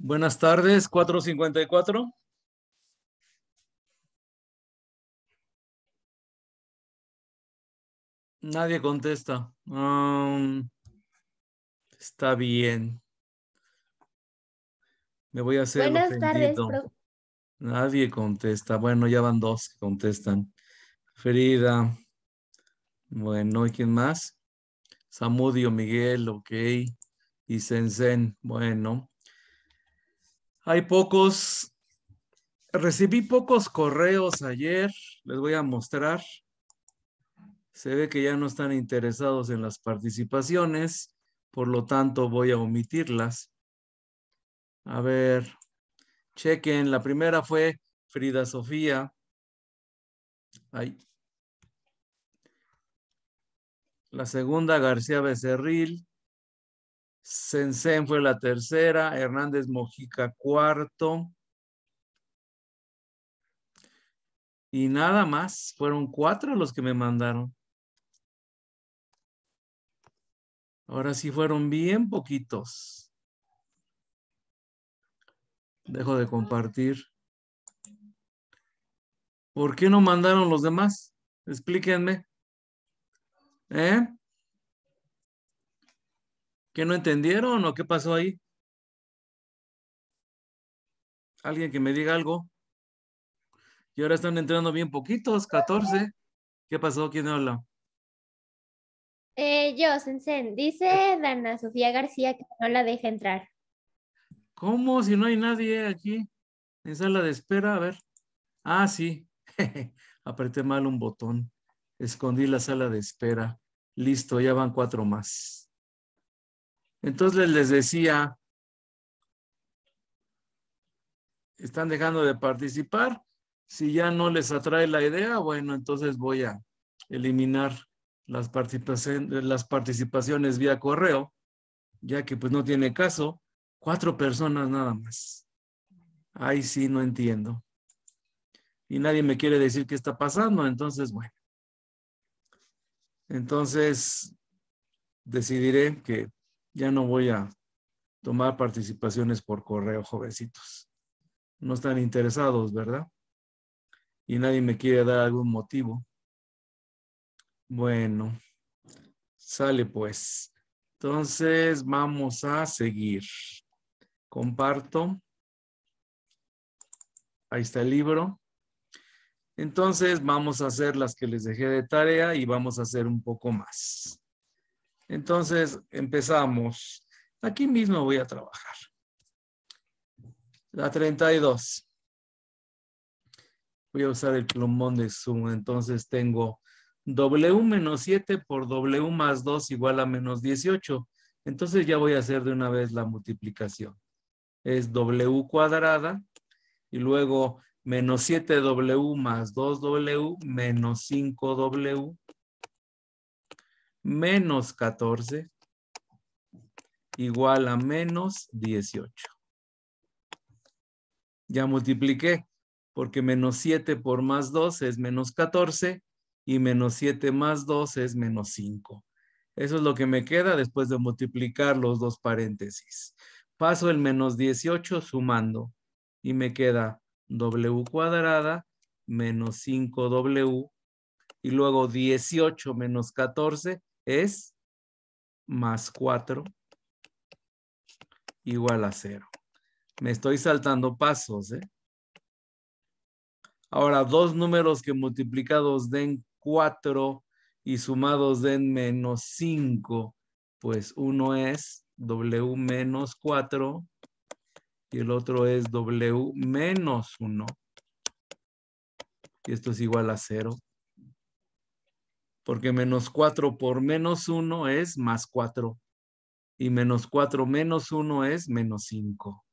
Buenas tardes, 454. Nadie contesta. Um, está bien. Me voy a hacer. Buenas tardes, Nadie contesta. Bueno, ya van dos que contestan. Ferida. Bueno, ¿y quién más? Samudio, Miguel, ok. Y Sensen, bueno. Hay pocos. Recibí pocos correos ayer. Les voy a mostrar. Se ve que ya no están interesados en las participaciones. Por lo tanto, voy a omitirlas. A ver, chequen. La primera fue Frida Sofía. La segunda, García Becerril. Sensen fue la tercera, Hernández Mojica cuarto. Y nada más, fueron cuatro los que me mandaron. Ahora sí fueron bien poquitos. Dejo de compartir. ¿Por qué no mandaron los demás? Explíquenme. ¿Eh? ¿Qué no entendieron o qué pasó ahí? Alguien que me diga algo. Y ahora están entrando bien poquitos, 14. ¿Qué pasó? ¿Quién habla? Eh, yo, Sensen. Dice Dana Sofía García que no la deje entrar. ¿Cómo? Si no hay nadie aquí en sala de espera. A ver. Ah, sí. Apreté mal un botón. Escondí la sala de espera. Listo, ya van cuatro más. Entonces les decía, están dejando de participar. Si ya no les atrae la idea, bueno, entonces voy a eliminar las, participaciones, vía correo, ya que pues no tiene caso. Cuatro personas nada más. Ahí sí no entiendo. Y nadie me quiere decir qué está pasando, entonces bueno. Entonces decidiré que ya no voy a tomar participaciones por correo, jovencitos. No están interesados, ¿verdad? Y nadie me quiere dar algún motivo. Bueno, sale pues. Entonces vamos a seguir. Comparto. Ahí está el libro. Entonces vamos a hacer las que les dejé de tarea y vamos a hacer un poco más. Entonces, empezamos. Aquí mismo voy a trabajar. La 32. Voy a usar el plumón de Zoom. Entonces tengo W menos 7 por W más 2 igual a menos 18. Entonces ya voy a hacer de una vez la multiplicación. Es W cuadrada y luego menos 7W más 2W menos 5W menos 14 igual a menos 18. Ya multipliqué, porque menos 7 por más 2 es menos 14 y menos 7 más 2 es menos 5. Eso es lo que me queda después de multiplicar los dos paréntesis. Paso el menos 18 sumando y me queda w cuadrada menos 5w y luego 18 menos 14 es más 4 igual a 0. Me estoy saltando pasos. ¿eh? Ahora, dos números que multiplicados den 4 y sumados den menos 5, pues uno es W menos 4 y el otro es W menos 1. Y esto es igual a 0 porque menos 4 por menos 1 es más 4. Y menos 4 menos 1 es menos 5.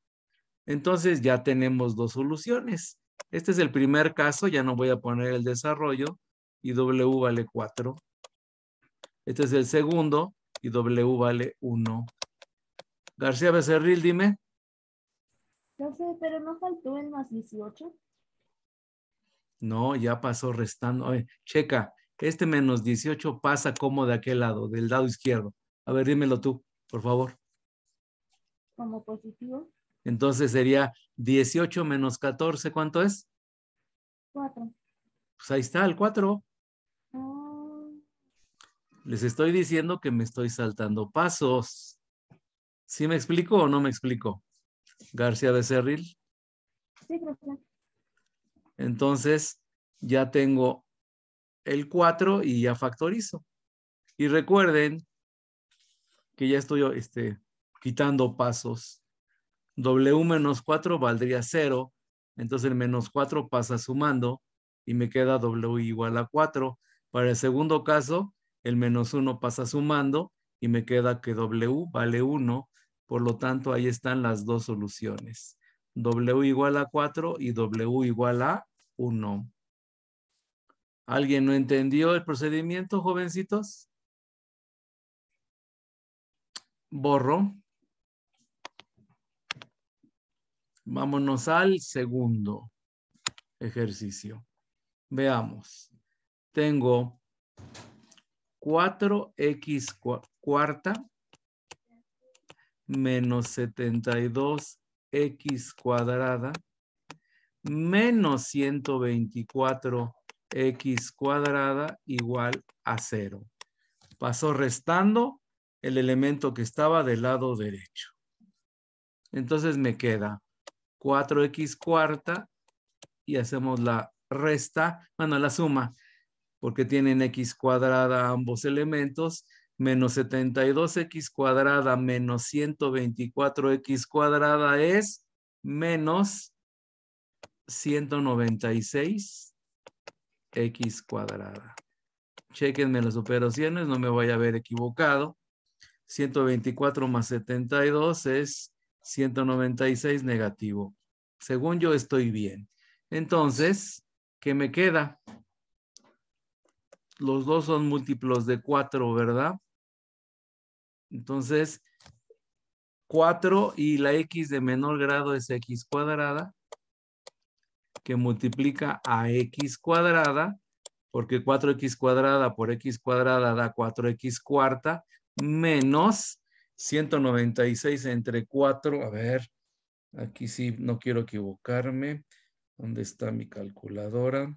Entonces ya tenemos dos soluciones. Este es el primer caso, ya no voy a poner el desarrollo, y W vale 4. Este es el segundo, y W vale 1. García Becerril, dime. No sé, pero no faltó el más 18. No, ya pasó restando. checa, este menos 18 pasa como de aquel lado, del lado izquierdo. A ver, dímelo tú, por favor. Como positivo. Entonces sería 18 menos 14, ¿cuánto es? 4. Pues ahí está, el 4. Ah. Les estoy diciendo que me estoy saltando pasos. ¿Sí me explico o no me explico? García Becerril. Sí, gracias. Entonces, ya tengo el 4 y ya factorizo. Y recuerden que ya estoy este, quitando pasos. W menos 4 valdría 0. Entonces el menos 4 pasa sumando y me queda W igual a 4. Para el segundo caso, el menos 1 pasa sumando y me queda que W vale 1. Por lo tanto, ahí están las dos soluciones. W igual a 4 y W igual a 1. ¿Alguien no entendió el procedimiento, jovencitos? Borro. Vámonos al segundo ejercicio. Veamos. Tengo 4x cuarta menos 72x cuadrada menos 124 x cuadrada igual a 0. Pasó restando el elemento que estaba del lado derecho. Entonces me queda 4x cuarta y hacemos la resta, bueno, la suma, porque tienen x cuadrada ambos elementos, menos 72x cuadrada menos 124x cuadrada es menos 196 x cuadrada. Chequenme las operaciones, no me voy a haber equivocado. 124 más 72 es 196 negativo. Según yo estoy bien. Entonces, ¿qué me queda? Los dos son múltiplos de 4, ¿verdad? Entonces, 4 y la x de menor grado es x cuadrada que multiplica a x cuadrada, porque 4x cuadrada por x cuadrada da 4x cuarta, menos 196 entre 4, a ver, aquí sí, no quiero equivocarme, ¿dónde está mi calculadora?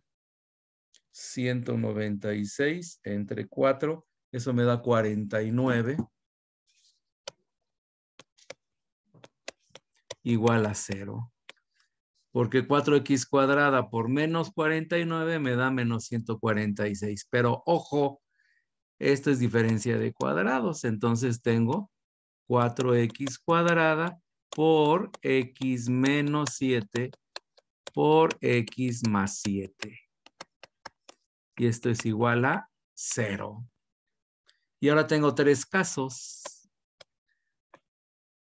196 entre 4, eso me da 49, igual a 0 porque 4x cuadrada por menos 49 me da menos 146. Pero ojo, esto es diferencia de cuadrados, entonces tengo 4x cuadrada por x menos 7 por x más 7. Y esto es igual a 0. Y ahora tengo tres casos.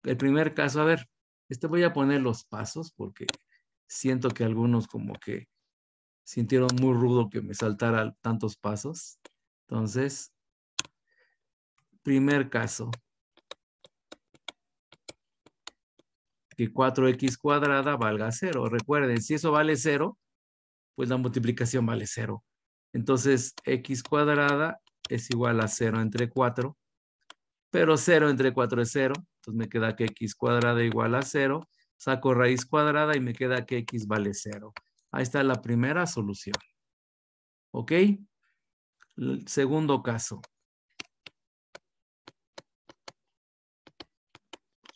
El primer caso, a ver, este voy a poner los pasos porque siento que algunos como que sintieron muy rudo que me saltara tantos pasos. Entonces, primer caso, que 4x cuadrada valga 0. Recuerden, si eso vale 0, pues la multiplicación vale 0. Entonces, x cuadrada es igual a 0 entre 4, pero 0 entre 4 es 0, entonces me queda que x cuadrada igual a 0 saco raíz cuadrada y me queda que x vale 0. Ahí está la primera solución. ¿Ok? segundo caso.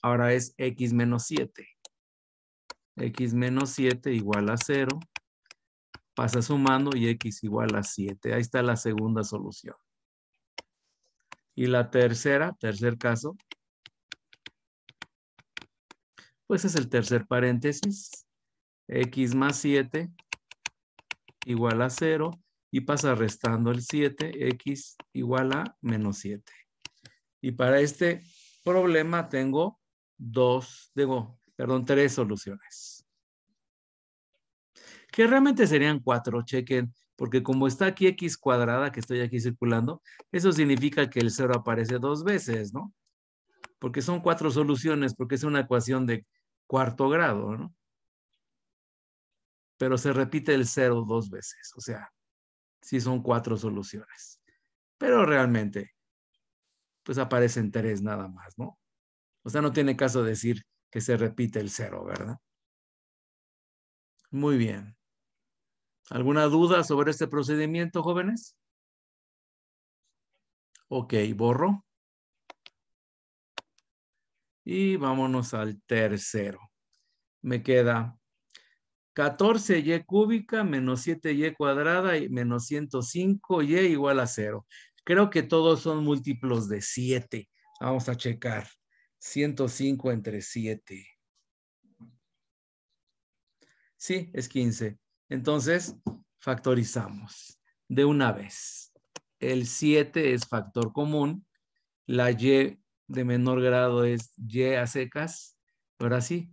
Ahora es x menos 7. x menos 7 igual a 0. Pasa sumando y x igual a 7. Ahí está la segunda solución. Y la tercera, tercer caso, pues es el tercer paréntesis, x más 7 igual a 0 y pasa restando el 7, x igual a menos 7. Y para este problema tengo dos, digo, perdón, tres soluciones. Que realmente serían cuatro, chequen, porque como está aquí x cuadrada, que estoy aquí circulando, eso significa que el 0 aparece dos veces, ¿no? Porque son cuatro soluciones, porque es una ecuación de cuarto grado, ¿no? Pero se repite el cero dos veces, o sea, sí son cuatro soluciones. Pero realmente, pues aparecen tres nada más, ¿no? O sea, no tiene caso decir que se repite el cero, ¿verdad? Muy bien. ¿Alguna duda sobre este procedimiento, jóvenes? Ok, borro. Y vámonos al tercero. Me queda 14y cúbica menos 7y cuadrada y menos 105y e igual a 0. Creo que todos son múltiplos de 7. Vamos a checar. 105 entre 7. Sí, es 15. Entonces, factorizamos de una vez. El 7 es factor común. La y de menor grado es y a secas. Ahora sí.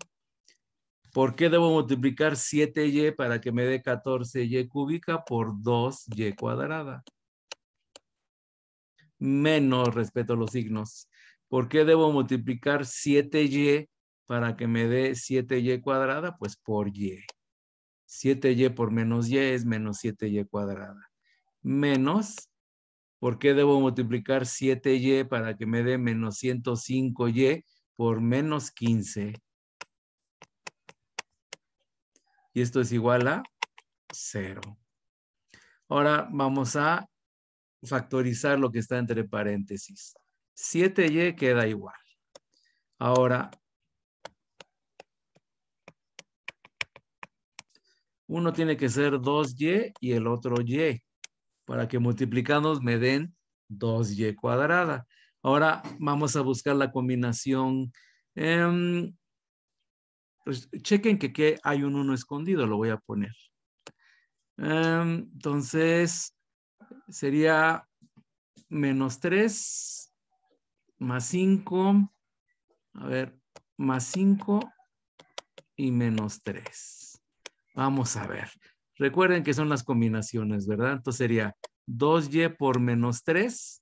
¿Por qué debo multiplicar 7y para que me dé 14y cúbica por 2y cuadrada? Menos respeto los signos. ¿Por qué debo multiplicar 7y para que me dé 7y cuadrada? Pues por y. 7y por menos y es menos 7y cuadrada. Menos ¿Por qué debo multiplicar 7y para que me dé menos 105y por menos 15? Y esto es igual a 0. Ahora vamos a factorizar lo que está entre paréntesis. 7y queda igual. Ahora, Uno tiene que ser 2y y el otro y para que multiplicados me den 2y cuadrada. Ahora vamos a buscar la combinación. Em, pues, chequen que, que, hay un 1 escondido, lo voy a poner. Em, entonces, sería menos 3 más 5. A ver, más 5 y menos 3. Vamos a ver. Recuerden que son las combinaciones, ¿verdad? Entonces sería 2y por menos 3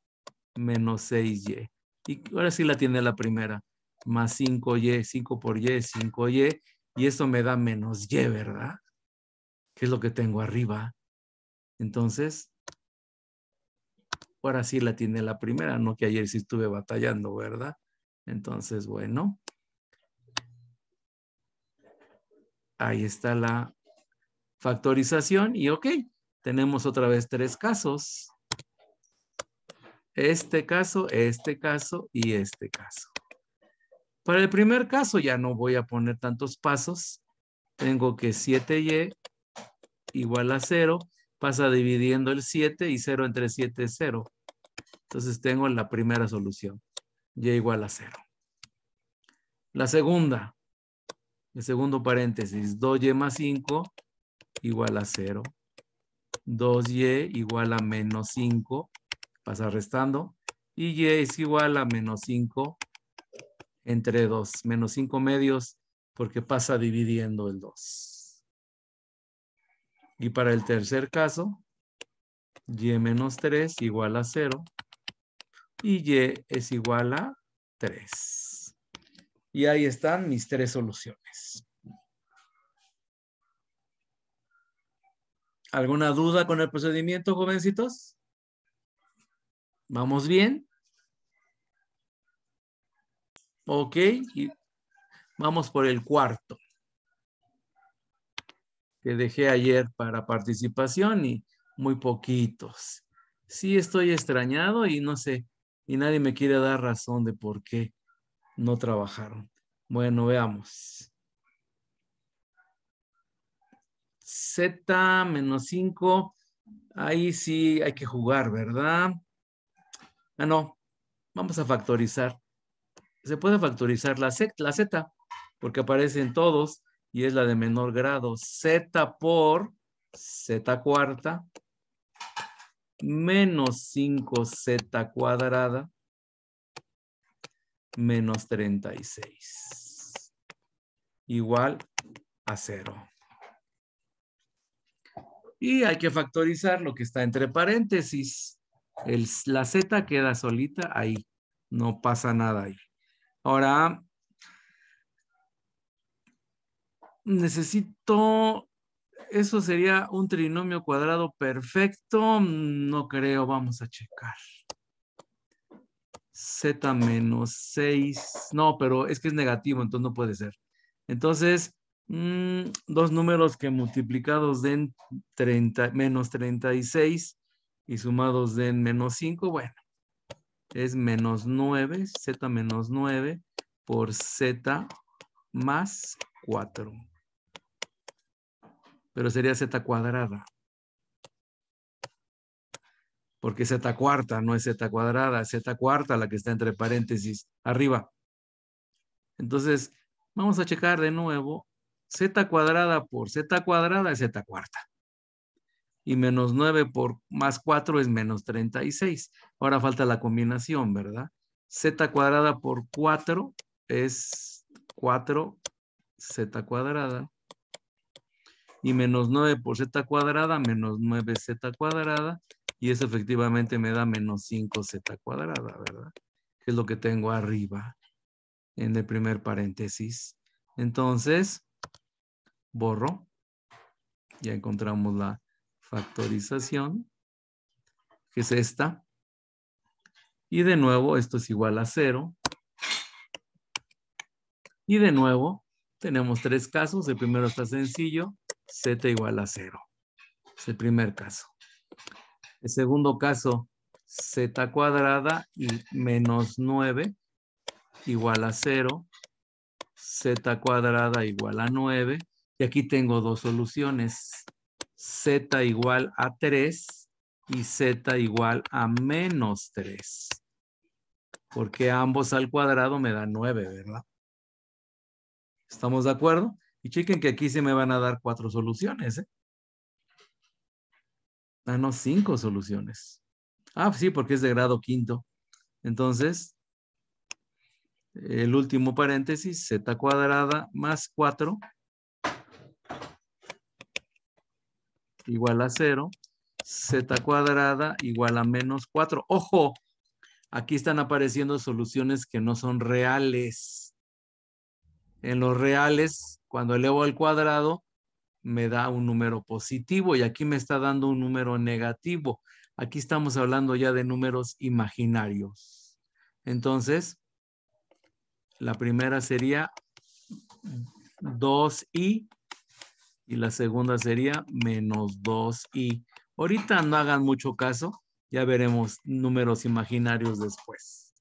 menos 6y. Y ahora sí la tiene la primera. Más 5y, 5 por y, 5y. Y esto me da menos y, ¿verdad? Que es lo que tengo arriba. Entonces, ahora sí la tiene la primera, no que ayer sí estuve batallando, ¿verdad? Entonces, bueno. Ahí está la factorización y ok, tenemos otra vez tres casos. Este caso, este caso y este caso. Para el primer caso ya no voy a poner tantos pasos. Tengo que 7y igual a 0. Pasa dividiendo el 7 y 0 entre 7 es 0. Entonces tengo la primera solución. Y igual a 0. La segunda, el segundo paréntesis, 2y más 5 igual a 0. 2y igual a menos 5, pasa restando. Y y es igual a menos 5 entre 2. Menos 5 medios porque pasa dividiendo el 2. Y para el tercer caso, y menos 3 igual a 0. Y y es igual a 3. Y ahí están mis tres soluciones. ¿Alguna duda con el procedimiento, jovencitos? ¿Vamos bien? Ok, y vamos por el cuarto que dejé ayer para participación y muy poquitos. Sí estoy extrañado y no sé, y nadie me quiere dar razón de por qué no trabajaron. Bueno, veamos. Z menos 5. Ahí sí hay que jugar, ¿verdad? Ah, no. Vamos a factorizar. Se puede factorizar la Z, la Z porque aparecen todos y es la de menor grado. Z por Z cuarta menos 5Z cuadrada menos 36. Igual a cero. Y hay que factorizar lo que está entre paréntesis. la Z queda solita ahí. No pasa nada ahí. Ahora, necesito, eso sería un trinomio cuadrado perfecto. No creo, vamos a checar. Z menos 6. No, pero es que es negativo, entonces no puede ser. Entonces, Mm, dos números que multiplicados den 30, menos 36 y sumados den menos 5, bueno, es menos 9, z menos 9 por z más 4. Pero sería z cuadrada. Porque z cuarta no es z cuadrada, z cuarta la que está entre paréntesis arriba. Entonces, vamos a checar de nuevo z cuadrada por z cuadrada es z cuarta. Y menos 9 por más 4 es menos 36. Ahora falta la combinación, ¿verdad? z cuadrada por 4 es 4z cuadrada. Y menos 9 por z cuadrada, menos 9z cuadrada. Y eso efectivamente me da menos 5z cuadrada, ¿verdad? Que es lo que tengo arriba en el primer paréntesis. Entonces, borro. Ya encontramos la factorización, que es esta. Y de nuevo, esto es igual a cero. Y de nuevo, tenemos tres casos. El primero está sencillo, z igual a cero. Es el primer caso. El segundo caso, z cuadrada y menos 9 igual a 0, z cuadrada igual a 9, y aquí tengo dos soluciones, z igual a 3 y z igual a menos 3. Porque ambos al cuadrado me dan 9, ¿verdad? ¿Estamos de acuerdo? Y chequen que aquí se me van a dar cuatro soluciones. ¿eh? Ah, no, cinco soluciones. Ah, sí, porque es de grado quinto. Entonces, el último paréntesis, z cuadrada más 4 igual a 0, z cuadrada igual a menos 4. ¡Ojo! Aquí están apareciendo soluciones que no son reales. En los reales, cuando elevo al cuadrado, me da un número positivo y aquí me está dando un número negativo. Aquí estamos hablando ya de números imaginarios. Entonces, la primera sería 2i y la segunda sería menos 2i. Ahorita no hagan mucho caso, ya veremos números imaginarios después.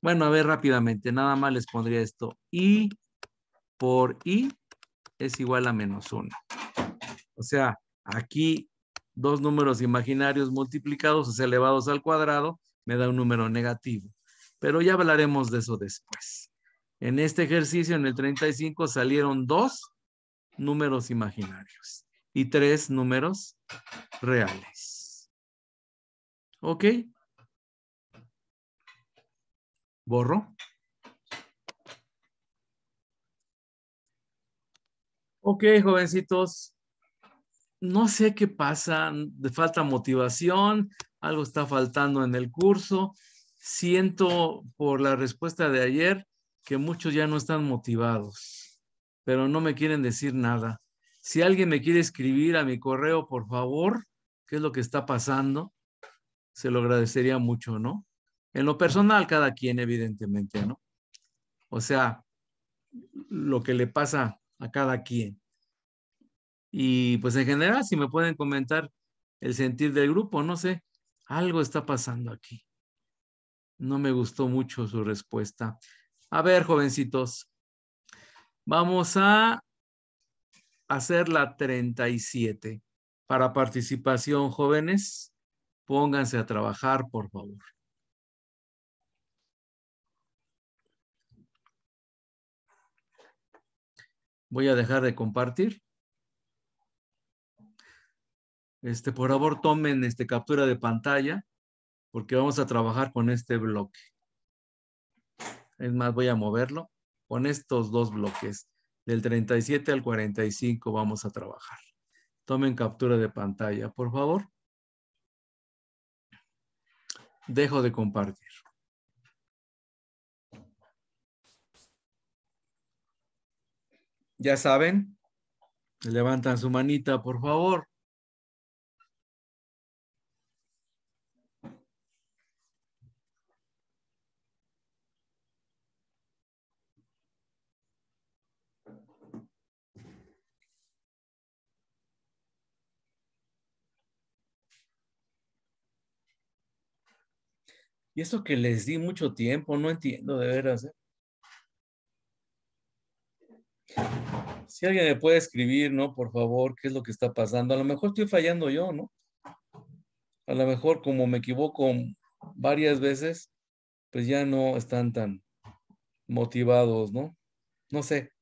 Bueno, a ver rápidamente, nada más les pondría esto. i por i es igual a menos 1. O sea, aquí dos números imaginarios multiplicados, o elevados al cuadrado, me da un número negativo. Pero ya hablaremos de eso después. En este ejercicio, en el 35, salieron dos números imaginarios y tres números reales. ¿Ok? Borro. Ok, jovencitos, no sé qué pasa, falta motivación, algo está faltando en el curso. Siento por la respuesta de ayer que muchos ya no están motivados pero no me quieren decir nada. Si alguien me quiere escribir a mi correo, por favor, qué es lo que está pasando, se lo agradecería mucho, ¿no? En lo personal, cada quien, evidentemente, ¿no? O sea, lo que le pasa a cada quien. Y pues en general, si me pueden comentar el sentir del grupo, no sé, algo está pasando aquí. No me gustó mucho su respuesta. A ver, jovencitos, Vamos a hacer la 37. Para participación, jóvenes, pónganse a trabajar, por favor. Voy a dejar de compartir. Este, por favor, tomen este, captura de pantalla porque vamos a trabajar con este bloque. Es más, voy a moverlo con estos dos bloques. Del 37 al 45 vamos a trabajar. Tomen captura de pantalla, por favor. Dejo de compartir. Ya saben, levantan su manita, por favor. Y eso que les di mucho tiempo, no entiendo de veras. ¿eh? Si alguien me puede escribir, ¿no? Por favor, ¿qué es lo que está pasando? A lo mejor estoy fallando yo, ¿no? A lo mejor como me equivoco varias veces, pues ya no están tan motivados, ¿no? No sé.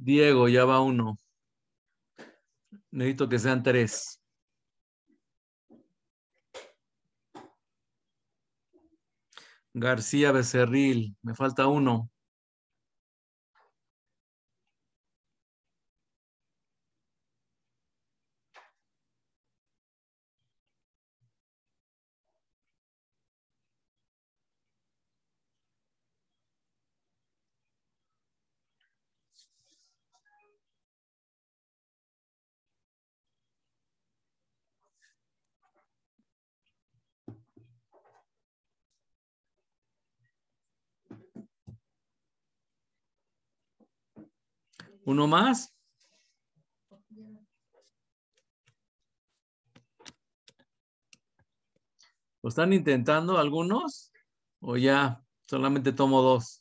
Diego, ya va uno. Necesito que sean tres. García Becerril, me falta uno. ¿Uno más? ¿Lo están intentando algunos? ¿O ya solamente tomo dos?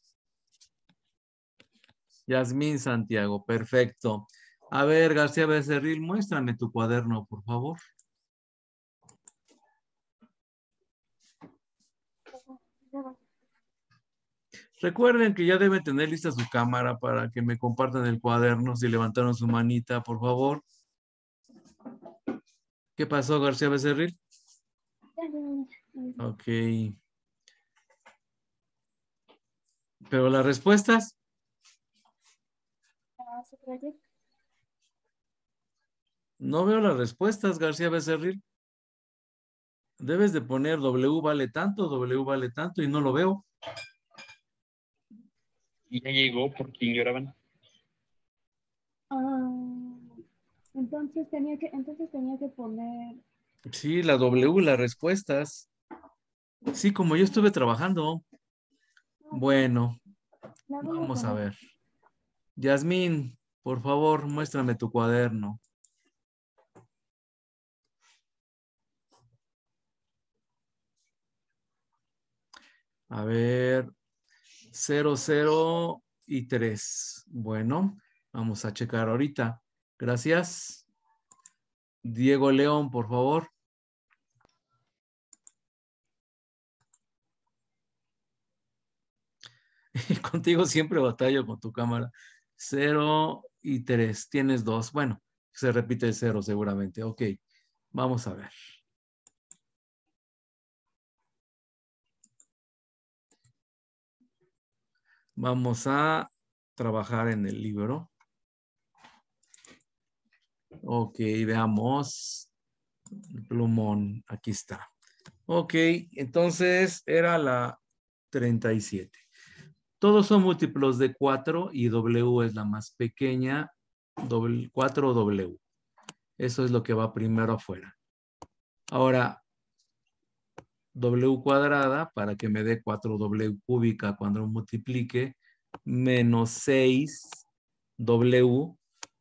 Yasmín Santiago, perfecto. A ver, García Becerril, muéstrame tu cuaderno, por favor. Recuerden que ya deben tener lista su cámara para que me compartan el cuaderno si levantaron su manita, por favor. ¿Qué pasó, García Becerril? Ok. ¿Pero las respuestas? No veo las respuestas, García Becerril. Debes de poner W vale tanto, W vale tanto y no lo veo y ya llegó por quien lloraban. Ah, entonces tenía que, entonces tenía que poner. Sí, la W, las respuestas. Sí, como yo estuve trabajando. Bueno, vamos a ver. Yasmín, por favor, muéstrame tu cuaderno. A ver, cero y 3. Bueno, vamos a checar ahorita. Gracias. Diego León, por favor. Contigo siempre batalla con tu cámara. 0 y 3. Tienes dos. Bueno, se repite el cero seguramente. Ok, vamos a ver. Vamos a trabajar en el libro. Ok, veamos. El plumón, aquí está. Ok, entonces era la 37. Todos son múltiplos de 4 y W es la más pequeña, 4W. Eso es lo que va primero afuera. Ahora, W cuadrada para que me dé 4W cúbica cuando multiplique menos 6W,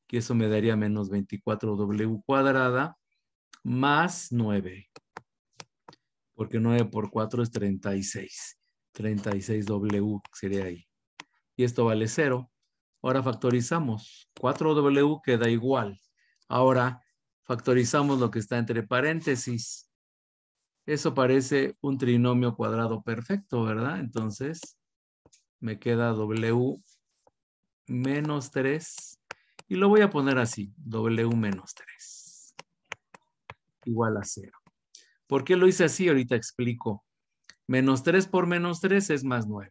que eso me daría menos 24W cuadrada, más 9. Porque 9 por 4 es 36. 36W sería ahí. Y esto vale 0. Ahora factorizamos. 4W queda igual. Ahora factorizamos lo que está entre paréntesis. Eso parece un trinomio cuadrado perfecto, ¿verdad? Entonces me queda W menos 3 y lo voy a poner así, W menos 3 igual a 0. ¿Por qué lo hice así? Ahorita explico. Menos 3 por menos 3 es más 9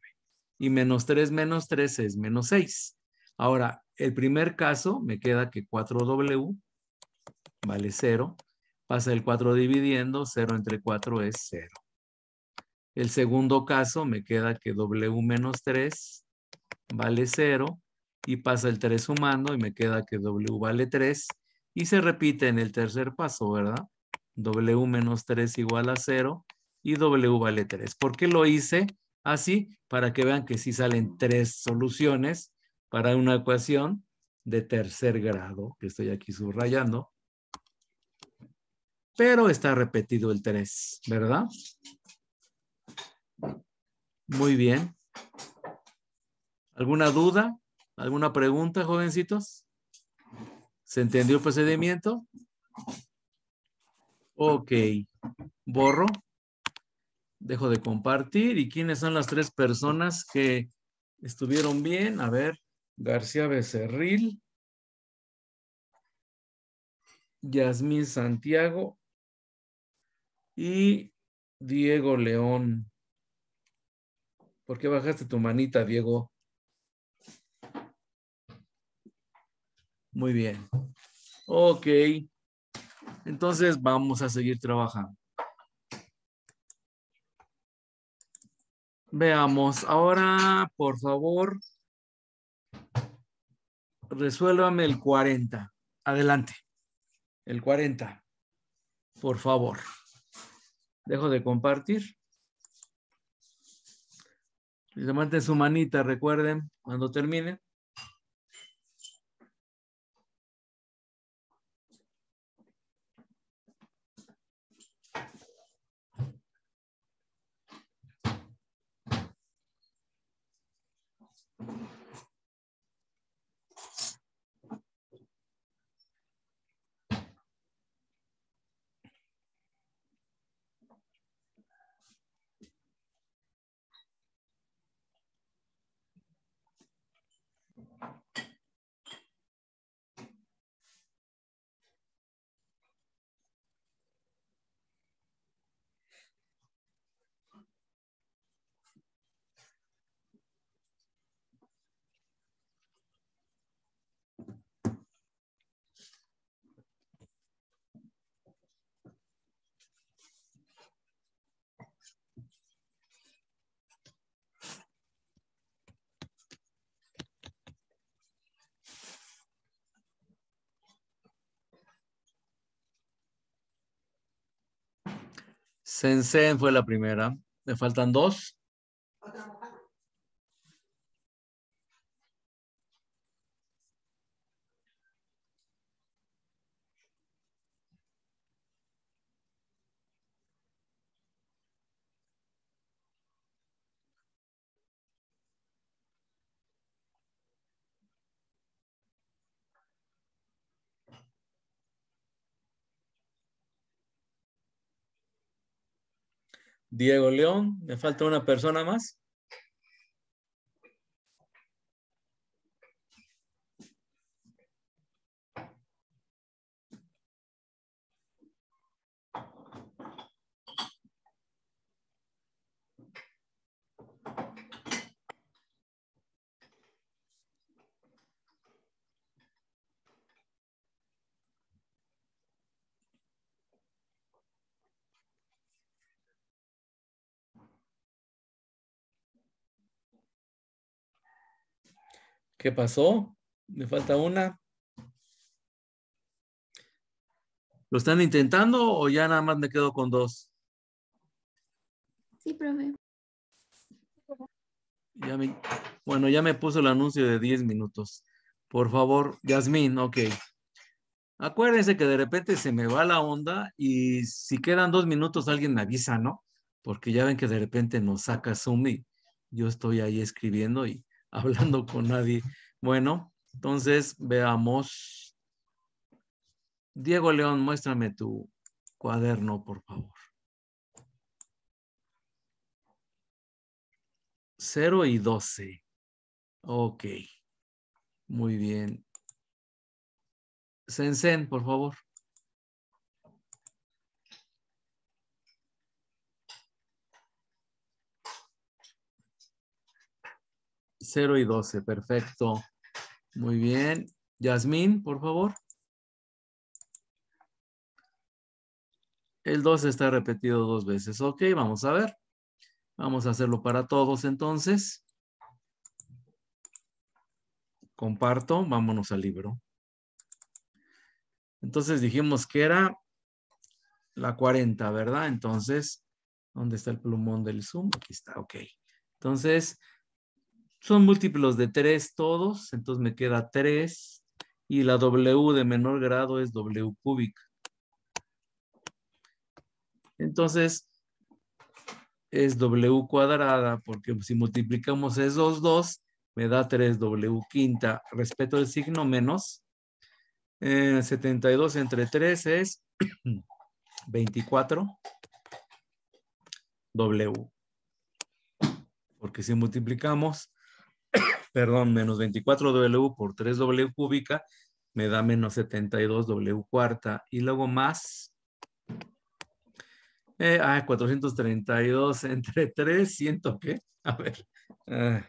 y menos 3 menos 3 es menos 6. Ahora, el primer caso me queda que 4W vale 0 Pasa el 4 dividiendo, 0 entre 4 es 0. El segundo caso me queda que W menos 3 vale 0 y pasa el 3 sumando y me queda que W vale 3 y se repite en el tercer paso, ¿verdad? W menos 3 igual a 0 y W vale 3. ¿Por qué lo hice así? Para que vean que sí salen tres soluciones para una ecuación de tercer grado, que estoy aquí subrayando, pero está repetido el 3, ¿verdad? Muy bien. ¿Alguna duda? ¿Alguna pregunta, jovencitos? ¿Se entendió el procedimiento? Ok. Borro. Dejo de compartir. ¿Y quiénes son las tres personas que estuvieron bien? A ver, García Becerril. Yasmín Santiago y Diego León. ¿Por qué bajaste tu manita, Diego? Muy bien. Ok. Entonces vamos a seguir trabajando. Veamos. Ahora, por favor, resuélvame el 40. Adelante. El 40. Por favor. Dejo de compartir. Levanten su manita, recuerden, cuando termine. Sensen fue la primera. Me faltan dos. Diego León, me falta una persona más. ¿Qué pasó? Me falta una. ¿Lo están intentando o ya nada más me quedo con dos? Sí, profe. bueno, ya me puso el anuncio de 10 minutos. Por favor, Yasmín, ok. Acuérdense que de repente se me va la onda y si quedan dos minutos alguien me avisa, ¿no? Porque ya ven que de repente nos saca Zoom y yo estoy ahí escribiendo y hablando con nadie. Bueno, entonces veamos. Diego León, muéstrame tu cuaderno, por favor. Cero y doce. Ok. Muy bien. Sensen, por favor. 0 y 12. Perfecto. Muy bien. Yasmín, por favor. El 12 está repetido dos veces. Ok, vamos a ver. Vamos a hacerlo para todos entonces. Comparto, vámonos al libro. Entonces dijimos que era la 40, ¿verdad? Entonces, ¿dónde está el plumón del Zoom? Aquí está, ok. Entonces, son múltiplos de 3 todos, entonces me queda 3 y la W de menor grado es W cúbica. Entonces, es W cuadrada, porque si multiplicamos esos dos, me da 3W quinta. Respeto el signo menos. 72 eh, entre 3 es 24 W. Porque si multiplicamos perdón, menos 24W por 3W cúbica me da menos 72W cuarta. Y luego más, eh, ah, 432 entre 3, siento que, a ver, ah,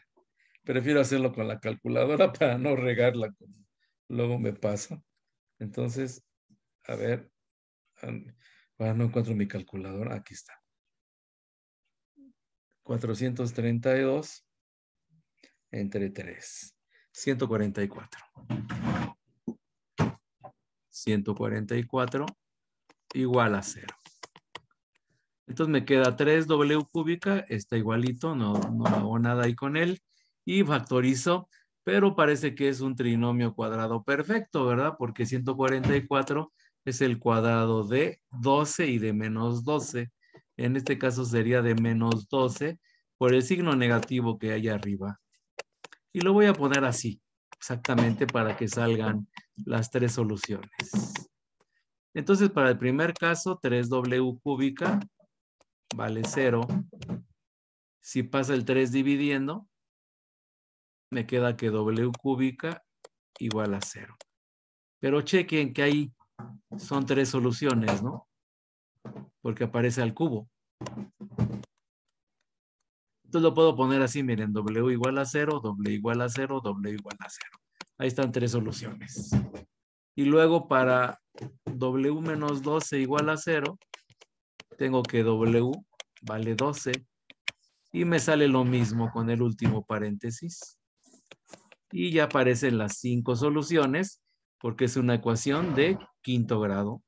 prefiero hacerlo con la calculadora para no regarla, luego me pasa. Entonces, a ver, ah, no encuentro mi calculadora, aquí está. 432 entre 3. 144. 144 igual a 0. Entonces me queda 3W cúbica, está igualito, no, no hago nada ahí con él. Y factorizo, pero parece que es un trinomio cuadrado perfecto, ¿verdad? Porque 144 es el cuadrado de 12 y de menos 12. En este caso sería de menos 12 por el signo negativo que hay arriba. Y lo voy a poner así, exactamente para que salgan las tres soluciones. Entonces, para el primer caso, 3W cúbica vale 0. Si pasa el 3 dividiendo, me queda que W cúbica igual a 0. Pero chequen que ahí son tres soluciones, ¿no? Porque aparece al cubo. Entonces lo puedo poner así, miren, W igual a 0, W igual a 0, W igual a 0. Ahí están tres soluciones. Y luego para W menos 12 igual a 0, tengo que W vale 12. Y me sale lo mismo con el último paréntesis. Y ya aparecen las cinco soluciones, porque es una ecuación de quinto grado.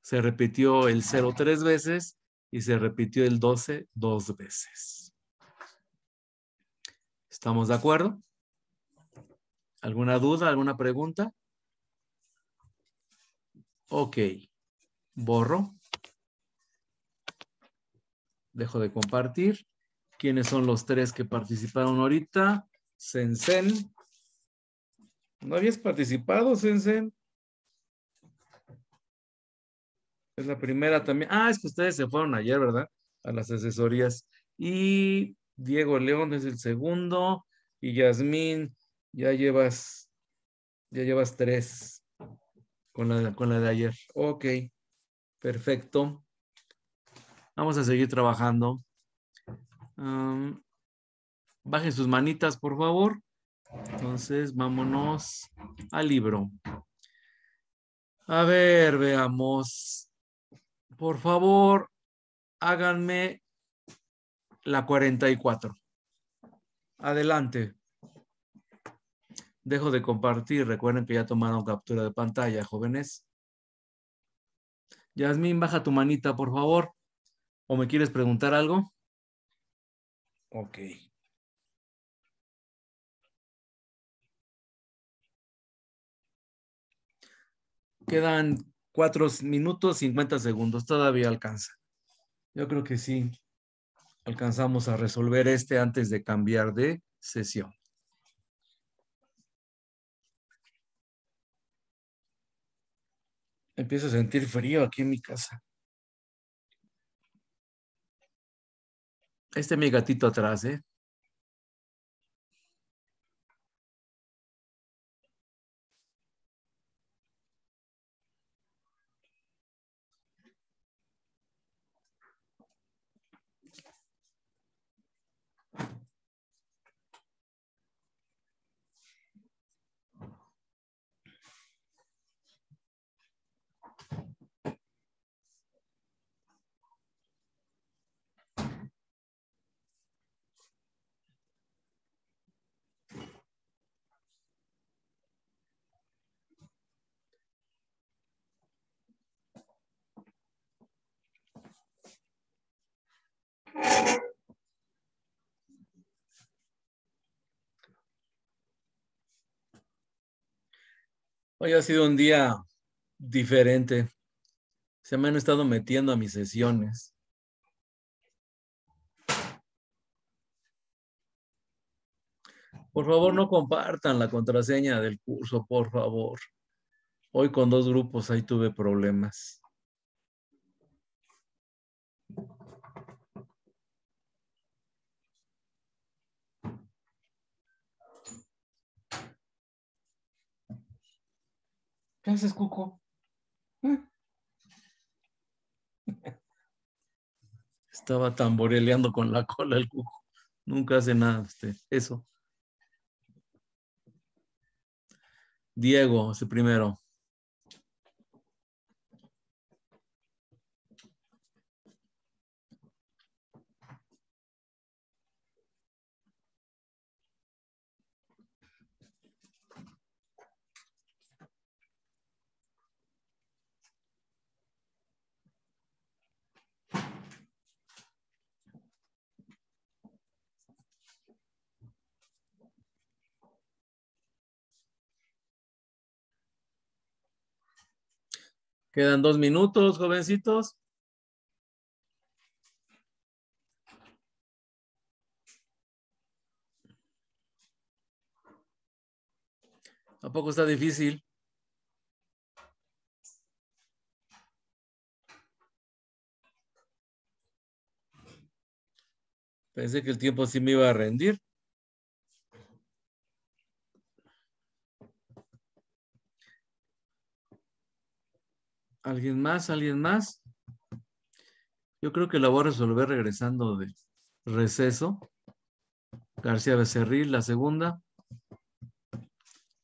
Se repitió el 0 tres veces y se repitió el 12 dos veces. ¿Estamos de acuerdo? ¿Alguna duda, alguna pregunta? Ok, borro. Dejo de compartir. ¿Quiénes son los tres que participaron ahorita? Sensen. ¿No habías participado, Sensen? Es la primera también. Ah, es que ustedes se fueron ayer, ¿verdad? A las asesorías. Y Diego León es el segundo. Y Yasmín, ya llevas, ya llevas tres con la, con de ayer. Ok, perfecto. Vamos a seguir trabajando. bajen sus manitas, por favor. Entonces, vámonos al libro. A ver, veamos por favor, háganme la 44. Adelante. Dejo de compartir. Recuerden que ya tomaron captura de pantalla, jóvenes. Yasmín, baja tu manita, por favor. ¿O me quieres preguntar algo? Ok. Quedan Cuatro minutos 50 segundos, todavía alcanza. Yo creo que sí, alcanzamos a resolver este antes de cambiar de sesión. Empiezo a sentir frío aquí en mi casa. Este es mi gatito atrás, ¿eh? Hoy ha sido un día diferente. Se me han estado metiendo a mis sesiones. Por favor, no compartan la contraseña del curso, por favor. Hoy con dos grupos ahí tuve problemas. ¿Qué haces, Cuco? Estaba tamboreleando con la cola el Cuco. Nunca hace nada usted. Eso. Diego su primero. Quedan dos minutos, jovencitos. poco está difícil. Pensé que el tiempo sí me iba a rendir. ¿Alguien más? ¿Alguien más? Yo creo que la voy a resolver regresando de receso. García Becerril, la segunda.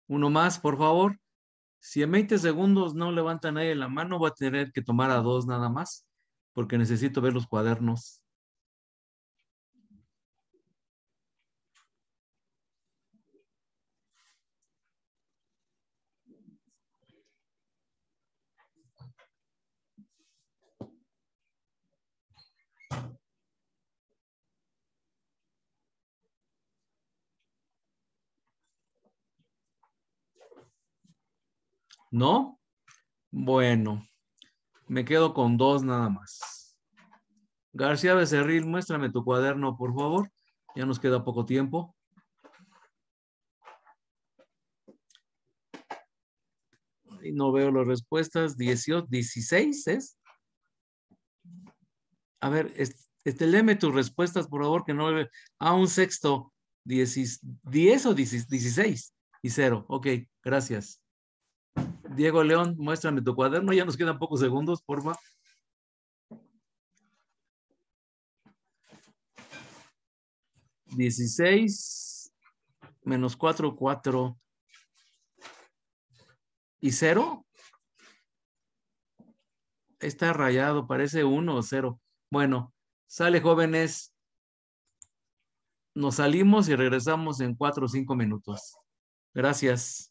Uno más, por favor. Si en 20 segundos no levanta nadie la mano, voy a tener que tomar a dos nada más, porque necesito ver los cuadernos ¿No? Bueno, me quedo con dos nada más. García Becerril, muéstrame tu cuaderno, por favor. Ya nos queda poco tiempo. Ahí no veo las respuestas. 18, 16 es. A ver, este, léeme tus respuestas, por favor, que no a ah, un sexto. Diez 10 o dieciséis y cero. Ok, gracias. Diego León, muéstrame tu cuaderno, ya nos quedan pocos segundos, por favor. Dieciséis menos cuatro, cuatro. ¿Y cero? Está rayado, parece uno o cero. Bueno, sale jóvenes. Nos salimos y regresamos en cuatro o cinco minutos. Gracias.